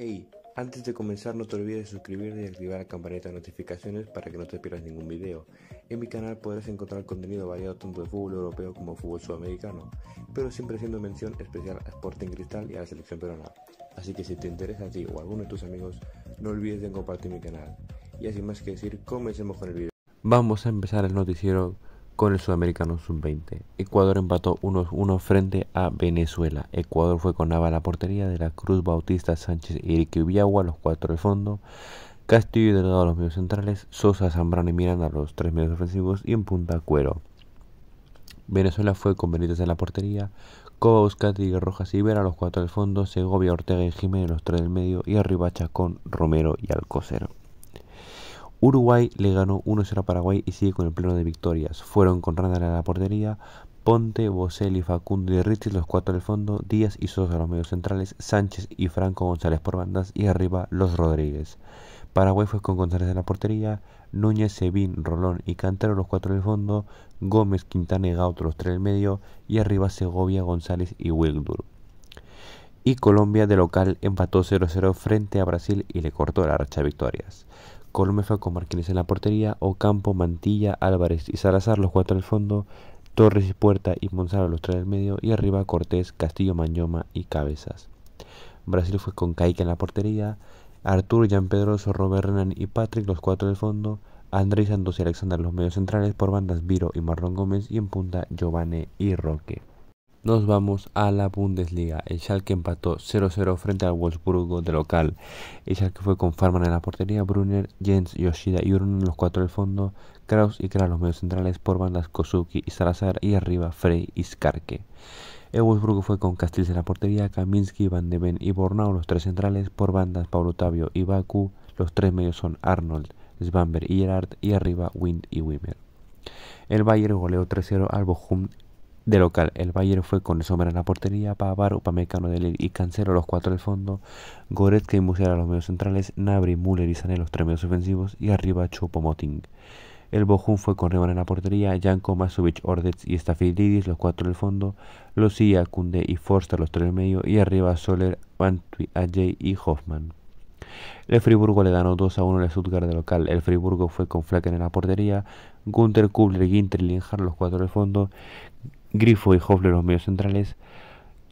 Hey, antes de comenzar no te olvides de suscribirte y activar la campanita de notificaciones para que no te pierdas ningún video. En mi canal podrás encontrar contenido variado tanto de fútbol europeo como fútbol sudamericano, pero siempre haciendo mención especial a Sporting Cristal y a la selección peruana. Así que si te interesa a ti o a alguno de tus amigos, no olvides de compartir mi canal. Y así más que decir, comencemos con el video. Vamos a empezar el noticiero con el Sudamericano Sub-20. Ecuador empató 1-1 frente a Venezuela. Ecuador fue con Nava a la portería de la Cruz Bautista Sánchez y Biagua Ubiagua, los cuatro del fondo. Castillo y Delgado a los medios centrales. Sosa, Zambrano y Miranda los tres medios ofensivos y en punta Cuero. Venezuela fue con Benítez en la portería. Coba, Buscati, Rojas y Vera los cuatro del fondo. Segovia, Ortega y Jiménez los tres del medio. Y arriba con Romero y Alcocero. Uruguay le ganó 1-0 a Paraguay y sigue con el pleno de victorias. Fueron con Randall en la portería, Ponte, Boselli, Facundo y Ritis los cuatro del fondo, Díaz y Sosa los medios centrales, Sánchez y Franco González por bandas y arriba los Rodríguez. Paraguay fue con González en la portería, Núñez, Sevín, Rolón y Cantero los cuatro del fondo, Gómez, Quintana y Gauto los tres del medio y arriba Segovia, González y Wildur. Y Colombia de local empató 0-0 frente a Brasil y le cortó la racha de victorias. Colmefa con Martínez en la portería, Ocampo, Mantilla, Álvarez y Salazar los cuatro del fondo, Torres y Puerta y Gonzalo, los tres del medio y arriba Cortés, Castillo, Mañoma y Cabezas. Brasil fue con Caica en la portería, Artur, Jean Pedroso, Robert Renan y Patrick los cuatro del fondo, Andrés Santos y Alexander los medios centrales por bandas Viro y Marrón Gómez y en punta Giovanni y Roque. Nos vamos a la Bundesliga. El Schalke empató 0-0 frente al Wolfsburgo de local. El Schalke fue con Farman en la portería, Brunner, Jens, Yoshida y Urn en los cuatro del fondo, Kraus y Kraus los medios centrales por bandas Kosuki y Salazar y arriba Frey y Skarke. El Wolfsburgo fue con Castils en la portería, Kaminski, Van de Ven y Bornau los tres centrales por bandas Paulo Tavio y Baku. Los tres medios son Arnold, Svanberg y Gerard y arriba Wind y Wimmer. El Bayern goleó 3-0 al Bochum de local, el Bayern fue con Sommer en la portería, Pavar, Upamecano, Delir y Cancelo los cuatro del fondo, Goretzka y Musiala los medios centrales, Nabri, Müller y Sané los tres medios ofensivos y arriba Choupo-Moting. El Bochum fue con Reban en la portería, Janko, Masovic, Ordetz y Stafidis los cuatro del fondo, Lucía, Kunde y Forster los tres del medio y arriba Soler, Antwi, Ajay y Hoffman. El Friburgo le ganó 2 a 1 al Stuttgart de local. El Friburgo fue con Flaken en la portería, Gunter, Kubler, Ginter y Linhard los cuatro del fondo, Grifo y Hofler los medios centrales,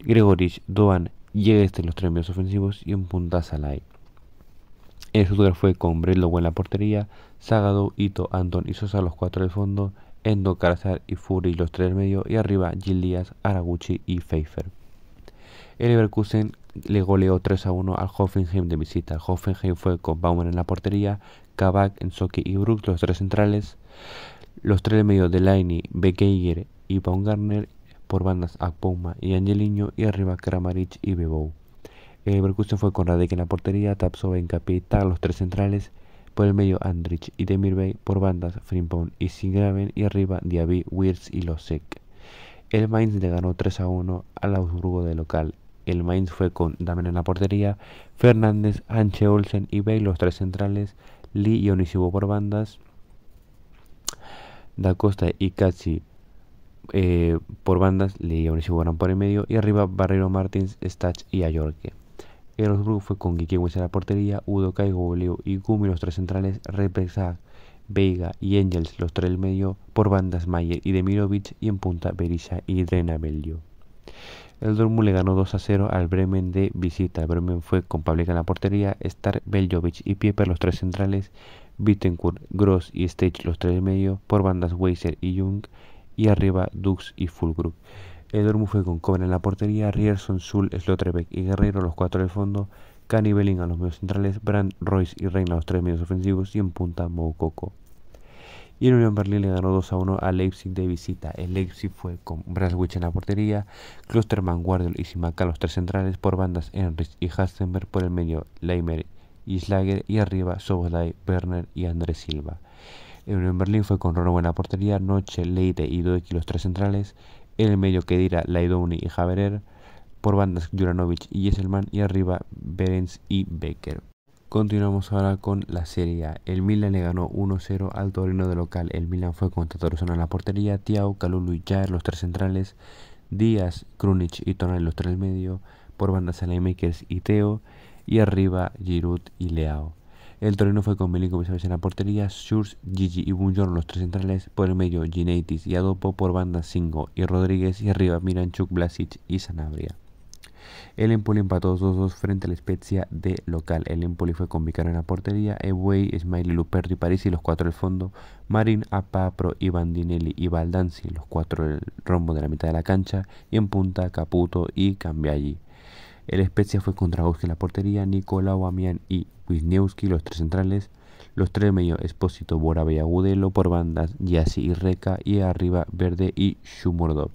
Gregorich, Doan y los tres medios ofensivos y un punta Salai. El lugar fue con Brelow en la portería, Sagado, Ito, Anton y Sosa los cuatro de fondo, Endo, Carazar y Fury los tres del medio y arriba Gil Díaz, Araguchi y Pfeiffer. El Leverkusen le goleó 3 a 1 al Hoffenheim de visita. El Hoffenheim fue con Baumann en la portería, Kabak, soki y Brooks los tres centrales, los tres del medio de Laini, y y Garner por bandas a y Angelino y arriba Kramaric y Bebou. El eh, percusión fue con Radek en la portería, Tapso, en capita, los tres centrales, por el medio Andrich y Demirbey por bandas Frimpong y Singraven y arriba Diaby, Wirtz y Losek. El Mainz le ganó 3 a 1 al Augsburgo de local. El Mainz fue con Damen en la portería, Fernández, Anche Olsen y Bey los tres centrales, Lee y Onisibo por bandas, Da Costa y Katsi eh, por bandas le y por el medio y arriba Barrero Martins, Stach y Ayorque. El fue con Quique en la portería, Udo Caigo Leo y Gumi los tres centrales, Represac, Veiga y Engels los tres del medio por bandas Mayer y Demirovich y en punta Berisha y Drenabelio. El Dortmund le ganó 2 a 0 al Bremen de visita. El Bremen fue con Pablica en la portería, Star, Beljovic y Pieper los tres centrales, Bittencourt, Gross y Stage los tres del medio por bandas Weiser y Jung y arriba Dux y Fulgrup. El fue con Coben en la portería, Rierson, Zul, Slotrebeck y Guerrero los cuatro de fondo, Cani Belling a los medios centrales, Brand, Royce y Reina los tres medios ofensivos y en punta Moukoko. Y el Unión Berlín le ganó 2 a 1 a Leipzig de visita. El Leipzig fue con Braswich en la portería, Klosterman, Guardiol y a los tres centrales, por bandas Enrich y Hasenberg. por el medio Leimer y Slager y arriba Soboslai, Werner y Andrés Silva en Berlín fue con Rono en portería, Noche, Leite y dos los tres centrales, en el medio Kedira, Laidouni y Javerer, por bandas Juranovic y Yeselman y arriba Berens y Becker. Continuamos ahora con la Serie El Milan le ganó 1-0 al Torino de local. El Milan fue con zona en la portería, Tiao, Calulu y Jair los tres centrales, Díaz, Krunic y Tonal los tres medio, por bandas Makers y Teo, y arriba Giroud y Leao. El Torino fue con Milinko Misaves en la portería, Schurz, Gigi y Bunjor los tres centrales, por el medio Gineitis y Adopo por banda Singo y Rodríguez y arriba Miranchuk, Blasic y Sanabria. El Empoli empató 2-2 frente la Spezia de local. El Empoli fue con Vicaro en la portería, Ewey, Smiley, y París y los cuatro del fondo, Marin, Apapro, Dinelli y Baldanzi, los cuatro del rombo de la mitad de la cancha, y en punta Caputo y Cambiaggi. El Spezia fue contra Bosque en la portería, Nicolau Amian y Wisniewski los tres centrales, los tres medio Espósito, Bora y Agudelo por bandas, Yasi y Reca y arriba Verde y Shumordov.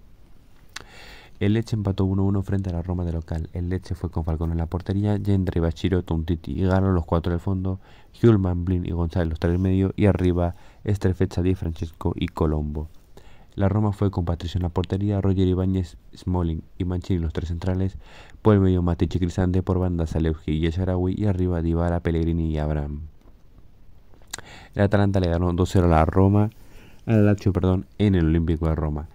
El Leche empató 1-1 frente a la Roma de local. El Leche fue con Falcón en la portería, Yendre, Bachiro, Tuntiti y Galo los cuatro del fondo, Hulman, Blin y González los tres medio y arriba Estrefecha Di Francesco y Colombo. La Roma fue con Patricio en la portería, Roger Ibáñez, Smalling y en los tres centrales, por el medio Matich y Crisante, por bandas Salewski y Yasharawi y arriba Divara, Pellegrini y Abraham. El Atalanta le ganó 2-0 a la Roma, a Lazio, perdón, en el Olímpico de Roma.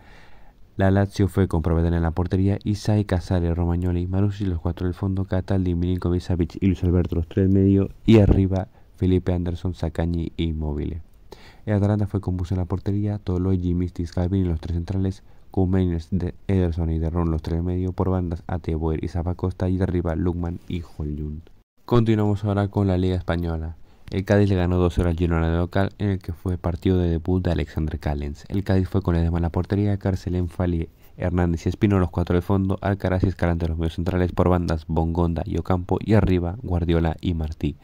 La Lazio fue con Provedan en la portería, Isai, Casale, Romagnoli, Maruzzi, los cuatro del fondo, Cataldi, Milinkovic, Savic y Luis Alberto, los tres del medio, y arriba Felipe Anderson, Sacañi y Móviles. El Atalanta fue con convulso en la portería, Toloy, Mistis, Galvin en los tres centrales, de Ederson y Derrón los tres medio por bandas, Ateboer y Zapacosta y de arriba Lugman y Holyun. Continuamos ahora con la Liga Española. El Cádiz le ganó 2 horas al Girona de local en el que fue partido de debut de Alexander Callens. El Cádiz fue con el demás la portería, Carcelén, Fali, Hernández y Espino los cuatro de fondo, Alcaraz y Escalante los medios centrales por bandas, Bongonda y Ocampo y arriba Guardiola y Martí.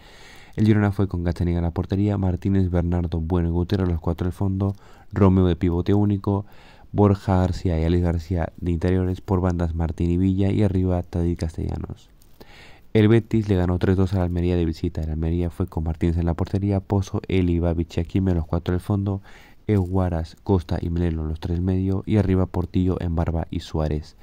El Girona fue con Castaneda en la portería, Martínez, Bernardo, Bueno y Gutero los cuatro del fondo, Romeo de pivote único, Borja García y Alex García de interiores por bandas Martín y Villa y arriba Tadí Castellanos. El Betis le ganó 3-2 a la Almería de visita. El Almería fue con Martínez en la portería, Pozo, Eli, Babich y los cuatro del fondo, Eguaras, Costa y Melelo los tres medio y arriba Portillo en Barba y Suárez.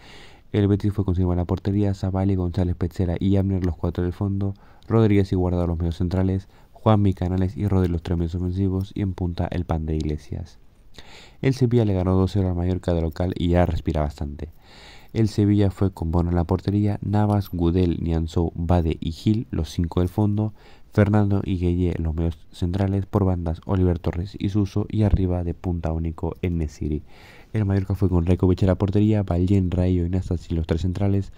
El Betis fue con en la portería, Zabali, González, Pezera y Amner los cuatro del fondo, Rodríguez y Guardado los medios centrales, Juan Canales y Rodríguez los tres medios ofensivos y en punta el pan de Iglesias. El Sevilla le ganó 2-0 al Mallorca de local y ya respira bastante. El Sevilla fue con Bono en la portería, Navas, Gudel, Nianzou, Bade y Gil, los cinco del fondo, Fernando y Guille en los medios centrales por bandas, Oliver Torres y Suso y arriba de punta único en Nesiri. El Mallorca fue con Rekovic a la portería, Valien, Rayo y Nastas y los tres centrales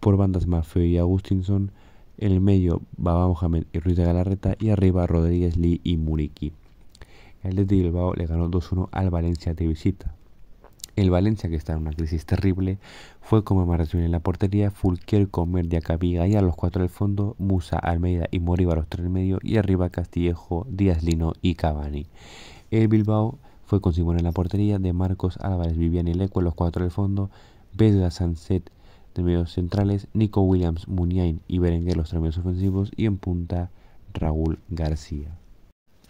por bandas Mafeo y Agustinson, en el medio Baba Mohamed y Ruiz de Galarreta y arriba Rodríguez Lee y Muriqui. El de Bilbao le ganó 2-1 al Valencia de visita. El Valencia, que está en una crisis terrible, fue conmemoración en la portería, Fulquier, Comer, Diacabiga y a los cuatro del fondo, Musa, Almeida y Moriba los tres en medio y arriba Castillejo, Díaz Lino y Cavani. El Bilbao fue con Simón en la portería, de Marcos, Álvarez, Viviani y Leco los cuatro del fondo, Vesga, Sanzet de medios centrales, Nico Williams, Muniain y Berenguer los tres medios ofensivos y en punta Raúl García.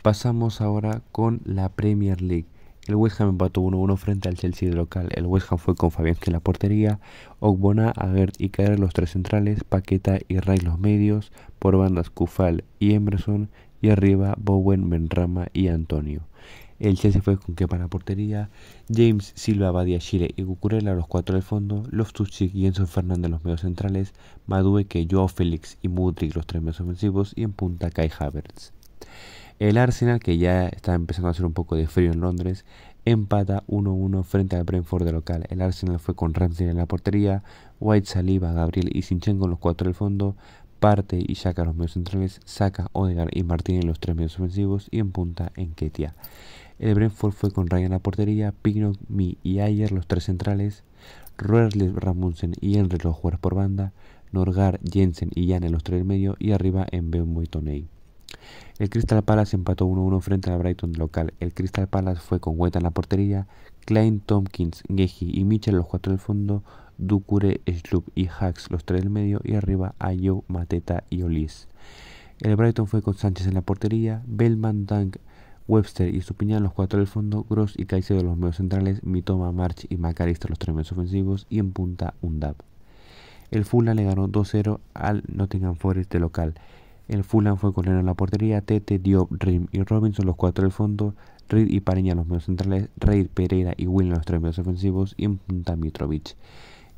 Pasamos ahora con la Premier League. El West Ham empató 1-1 frente al Chelsea de local. El West Ham fue con Fabián en la portería, Ogbona, Agert y en los tres centrales, Paqueta y Ray los medios, por bandas Kufal y Emerson, y arriba Bowen, Benrama y Antonio. El Chelsea fue con en la portería, James, Silva, Badia, Chile y Cucurella los cuatro del fondo, Loftus-Cheek y Enzo Fernández los medios centrales, Madueque, Joao Félix y Mudrik los tres medios ofensivos y en punta Kai Havertz. El Arsenal, que ya está empezando a hacer un poco de frío en Londres, empata 1-1 frente al Brentford de local. El Arsenal fue con Ramsey en la portería, White, Saliba, Gabriel y con los cuatro del fondo, parte y saca los medios centrales, saca Odegaard y en los tres medios ofensivos y en punta en Ketia. El Brentford fue con Ryan en la portería, Pignot, Mi y Ayer los tres centrales, Roerles, Ramunsen y Henry los jugadores por banda, Norgar, Jensen y Jan en los tres del medio y arriba en Bembo el Crystal Palace empató 1-1 frente al Brighton local. El Crystal Palace fue con Hueta en la portería, Klein, Tompkins, Geji y Mitchell los cuatro del fondo, Ducure, Schlup y Hacks los tres del medio y arriba Ayo, Mateta y Olis. El Brighton fue con Sánchez en la portería, Bellman, Dunk, Webster y Supiñán los cuatro del fondo, Gross y Caicedo los medios centrales, Mitoma, March y Macarista los tres medios ofensivos y en punta Undab. El Fulham le ganó 2-0 al Nottingham Forest de local. El Fulham fue con en la portería, Tete, Diop, Rim y Robinson los cuatro del fondo, Reid y Pareña los medios centrales, Reid, Pereira y Will los tres medios ofensivos y en punta Mitrovic.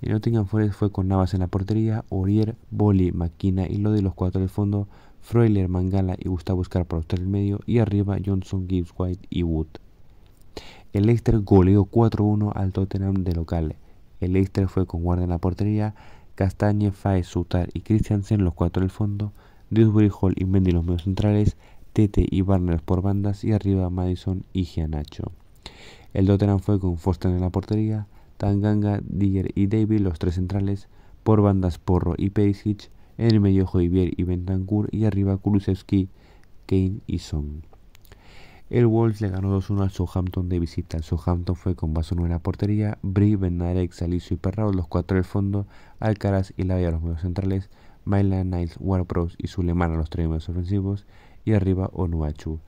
El Nottingham Forest fue con Navas en la portería, Orier, Boli, Maquina y Lodi los cuatro del fondo, Freuler, Mangala y Gustavo Scarpa los tres del medio y arriba Johnson, Gibbs, White y Wood. El Leicester goleó 4-1 al Tottenham de locales. El Leicester fue con Guardia en la portería, Castañe, Faes, Sutar y Christiansen los cuatro del fondo, Dewsbury Hall y Mendy los medios centrales, Tete y Barnes por bandas y arriba Madison y Gianacho. El Doteran fue con Foster en la portería, Tanganga, Digger y David los tres centrales, por bandas Porro y Perisic, en el medio Joivier y Bentancur y arriba Kulusevski, Kane y Son. El Wolves le ganó 2-1 al Southampton de visita. El Southampton fue con Basuno en la portería, Brie, Benarek, Salicio y Perrao, los cuatro del fondo, Alcaraz y Lavia los medios centrales, Maila Niles, Warpros y Suleiman a los medios ofensivos y arriba Onuachu.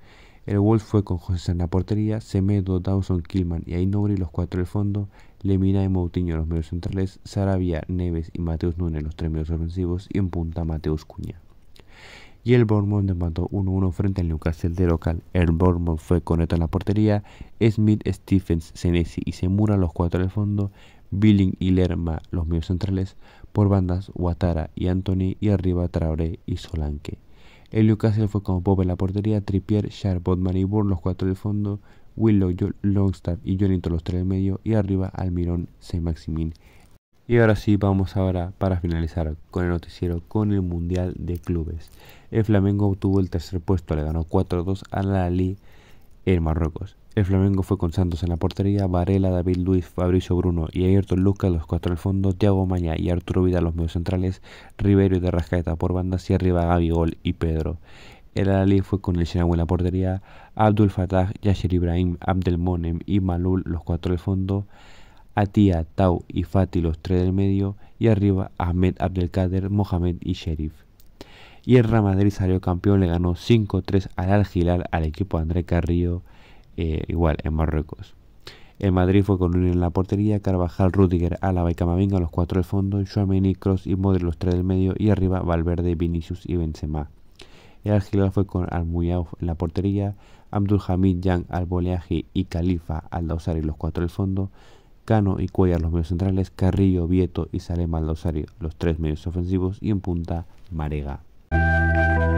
El Wolf fue con José en la portería, Semedo, Dawson, Kilman y Ainogri los cuatro del fondo, Lemina y Moutinho los medios centrales, Sarabia, Neves y Mateus Núñez en los tres medios ofensivos y en punta Mateus Cuña. Y el Bournemouth empató 1-1 frente al Newcastle de local. El Bournemouth fue con en la portería, Smith, Stephens, Senesi y Semura los cuatro del fondo, Billing y Lerma, los medios centrales, por bandas Guatara y Anthony y arriba Traoré y Solanke. el Cáceres fue como Bob en la portería, Trippier, Sharp, Botman y los cuatro del fondo, Willow, Longstaff y Jonito los tres del medio y arriba Almirón, Saint Maximin. Y ahora sí, vamos ahora para finalizar con el noticiero con el Mundial de Clubes. El Flamengo obtuvo el tercer puesto, le ganó 4-2 a la el Marruecos. El Flamengo fue con Santos en la portería, Varela, David Luis, Fabricio Bruno y Ayrton Lucas los cuatro al fondo, Thiago Maña y Arturo Vidal los medios centrales, Rivero y Terrascaeta por bandas y arriba Gabigol y Pedro. El Alali fue con el en la portería, Abdul Fattah, Yasher Ibrahim, Abdelmonem y Malul los cuatro del fondo, Atia, Tau y Fati los tres del medio y arriba Ahmed Abdelkader, Mohamed y Sheriff. Y el Real Madrid salió campeón, le ganó 5-3 al Al al equipo de André Carrillo, eh, igual en Marruecos. El Madrid fue con un en la portería, Carvajal, Rudiger, Álava y Camavinga los cuatro del fondo, y Cross y Modric los tres del medio y arriba Valverde, Vinicius y Benzema. El Al fue con Almuyauf en la portería, Abdul Hamid, Yang, Alboleaji y Khalifa al los cuatro del fondo, Cano y Cuellar los medios centrales, Carrillo, Vieto y Salema, al los tres medios ofensivos y en punta Marega. うん。